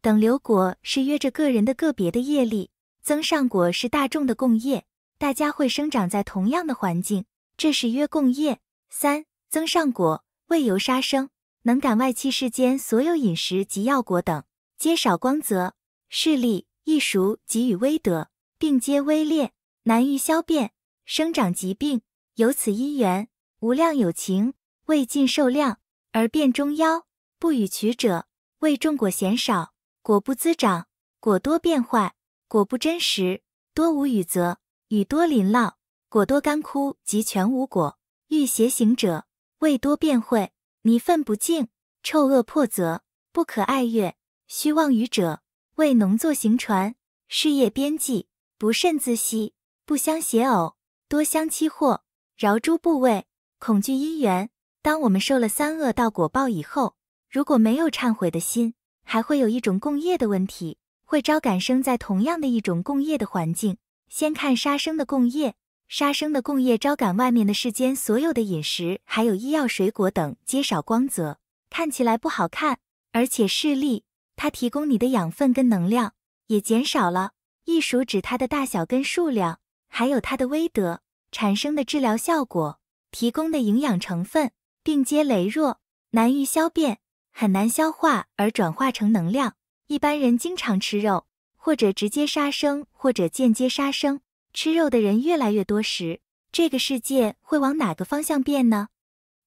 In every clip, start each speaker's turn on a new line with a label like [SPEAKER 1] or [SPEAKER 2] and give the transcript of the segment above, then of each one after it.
[SPEAKER 1] 等流果是约着个人的个别的业力，增上果是大众的共业，大家会生长在同样的环境，这是约共业。三增上果未由杀生，能感外气世间所有饮食及药果等，皆少光泽，势力易熟，给予微德，并皆微劣，难于消变，生长疾病。由此因缘，无量有情未尽受量而变中夭，不与取者，为众果嫌少。果不滋长，果多变坏；果不真实，多无雨泽；雨多淋涝，果多干枯，即全无果。欲邪行者，未多变秽，泥愤不净，臭恶破则，不可爱乐。虚妄语者，为农作行船，事业边际，不慎自息，不相携偶，多相欺惑，饶诸部位，恐惧因缘。当我们受了三恶道果报以后，如果没有忏悔的心。还会有一种共业的问题，会招感生在同样的一种共业的环境。先看杀生的共业，杀生的共业招感外面的世间所有的饮食，还有医药、水果等，皆少光泽，看起来不好看，而且势力它提供你的养分跟能量也减少了。易数指它的大小跟数量，还有它的威德产生的治疗效果，提供的营养成分，并皆羸弱，难于消变。很难消化而转化成能量。一般人经常吃肉，或者直接杀生，或者间接杀生。吃肉的人越来越多时，这个世界会往哪个方向变呢？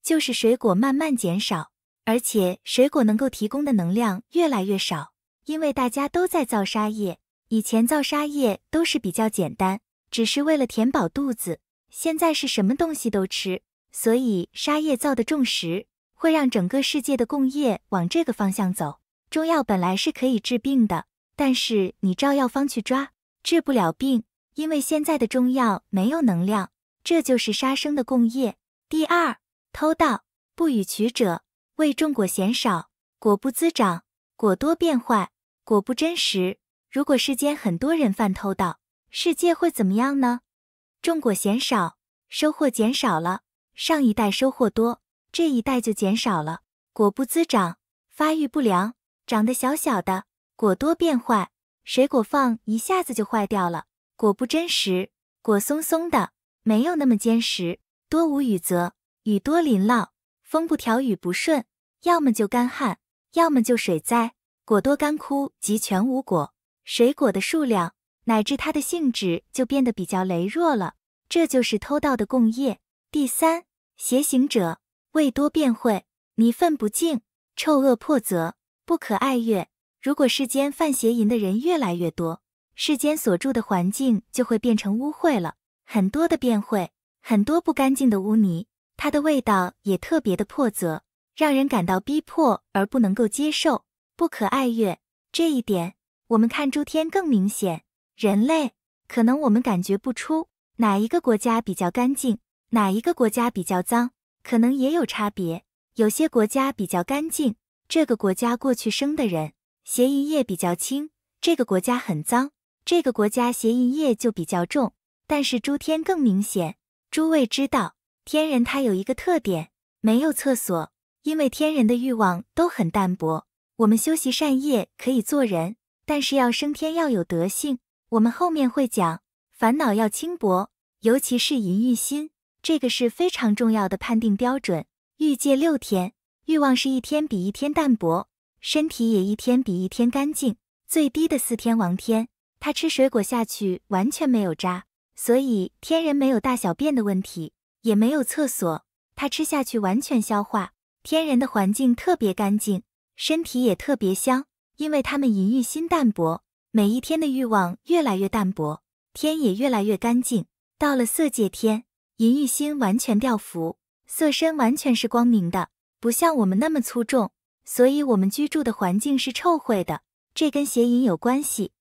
[SPEAKER 1] 就是水果慢慢减少，而且水果能够提供的能量越来越少，因为大家都在造沙业。以前造沙业都是比较简单，只是为了填饱肚子。现在是什么东西都吃，所以沙业造的重食。会让整个世界的共业往这个方向走。中药本来是可以治病的，但是你照药方去抓，治不了病，因为现在的中药没有能量，这就是杀生的共业。第二，偷盗不与取者，为种果嫌少，果不滋长，果多变坏，果不真实。如果世间很多人犯偷盗，世界会怎么样呢？种果嫌少，收获减少了，上一代收获多。这一代就减少了，果不滋长，发育不良，长得小小的，果多变坏，水果放一下子就坏掉了，果不真实，果松松的，没有那么坚实。多无雨则雨多淋涝，风不调雨不顺，要么就干旱，要么就水灾，果多干枯及全无果，水果的数量乃至它的性质就变得比较羸弱了，这就是偷盗的共业。第三，邪行者。味多变秽，泥粪不净，臭恶破则，不可爱乐。如果世间犯邪淫的人越来越多，世间所住的环境就会变成污秽了，很多的变秽，很多不干净的污泥，它的味道也特别的破则，让人感到逼迫而不能够接受，不可爱乐。这一点，我们看诸天更明显，人类可能我们感觉不出哪一个国家比较干净，哪一个国家比较脏。可能也有差别，有些国家比较干净，这个国家过去生的人邪淫业比较轻，这个国家很脏，这个国家邪淫业就比较重。但是诸天更明显，诸位知道，天人他有一个特点，没有厕所，因为天人的欲望都很淡薄。我们修习善业可以做人，但是要升天要有德性。我们后面会讲，烦恼要轻薄，尤其是淫欲心。这个是非常重要的判定标准。欲界六天，欲望是一天比一天淡薄，身体也一天比一天干净。最低的四天王天，他吃水果下去完全没有渣，所以天人没有大小便的问题，也没有厕所，他吃下去完全消化。天人的环境特别干净，身体也特别香，因为他们淫欲心淡薄，每一天的欲望越来越淡薄，天也越来越干净。到了色界天。银玉心完全掉浮，色身完全是光明的，不像我们那么粗重，所以我们居住的环境是臭秽的，这跟邪淫有关系。